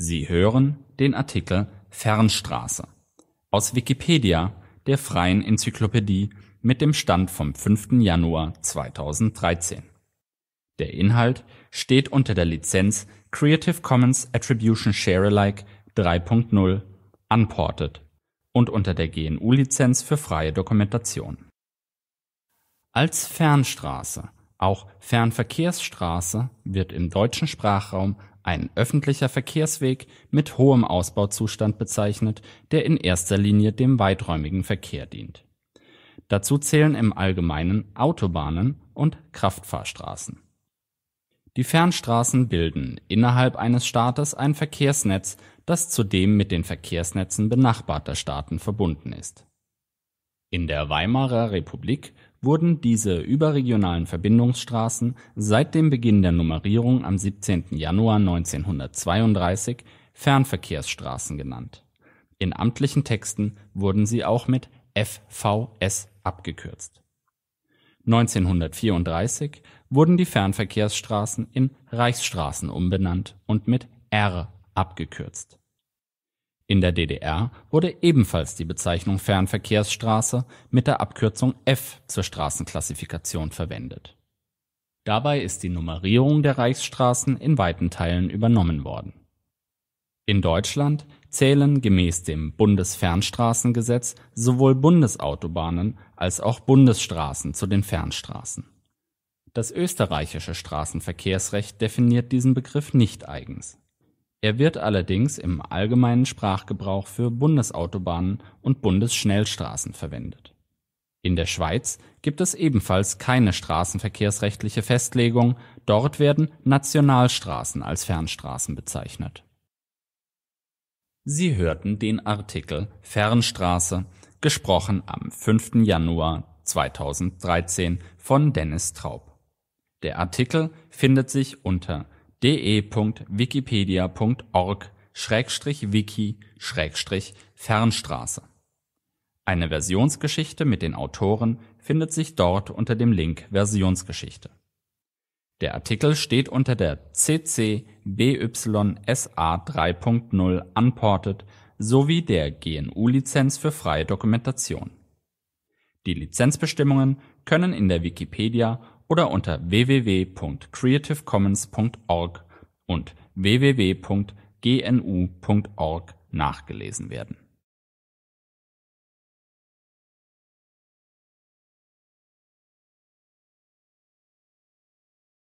Sie hören den Artikel Fernstraße, aus Wikipedia, der freien Enzyklopädie. Mit dem Stand vom 5. Januar 2013. Der Inhalt steht unter der Lizenz Creative Commons Attribution Share Alike 3 Unported und unter der GNU Lizenz für freie Dokumentation. Als Fernstraße auch Fernverkehrsstraße wird im deutschen Sprachraum ein öffentlicher Verkehrsweg mit hohem Ausbauzustand bezeichnet, der in erster Linie dem weiträumigen Verkehr dient. Dazu zählen im Allgemeinen Autobahnen und Kraftfahrstraßen. Die Fernstraßen bilden innerhalb eines Staates ein Verkehrsnetz, das zudem mit den Verkehrsnetzen benachbarter Staaten verbunden ist. In der Weimarer Republik wurden diese überregionalen Verbindungsstraßen seit dem Beginn der Nummerierung am 17. Januar 1932 Fernverkehrsstraßen genannt. In amtlichen Texten wurden sie auch mit FVS abgekürzt. 1934 wurden die Fernverkehrsstraßen in Reichsstraßen umbenannt und mit R abgekürzt in der DDR wurde ebenfalls die Bezeichnung Fernverkehrsstraße mit der Abkürzung F zur Straßenklassifikation verwendet. Dabei ist die Nummerierung der Reichsstraßen in weiten Teilen übernommen worden. In Deutschland zählen gemäß dem Bundesfernstraßengesetz sowohl Bundesautobahnen als auch Bundesstraßen zu den Fernstraßen. Das österreichische Straßenverkehrsrecht definiert diesen Begriff nicht eigens er wird allerdings im allgemeinen Sprachgebrauch für Bundesautobahnen und Bundesschnellstraßen verwendet. In der Schweiz gibt es ebenfalls keine straßenverkehrsrechtliche Festlegung, dort werden Nationalstraßen als Fernstraßen bezeichnet. Sie hörten den Artikel Fernstraße, gesprochen am 5. Januar 2013 von Dennis Traub. Der Artikel findet sich unter de.wikipedia.org/wiki/fernstraße. Eine Versionsgeschichte mit den Autoren findet sich dort unter dem Link Versionsgeschichte. Der Artikel steht unter der CC BY-SA 3.0 Unported sowie der GNU Lizenz für freie Dokumentation. Die Lizenzbestimmungen können in der Wikipedia oder unter www.creativecommons.org und www.gnu.org nachgelesen werden.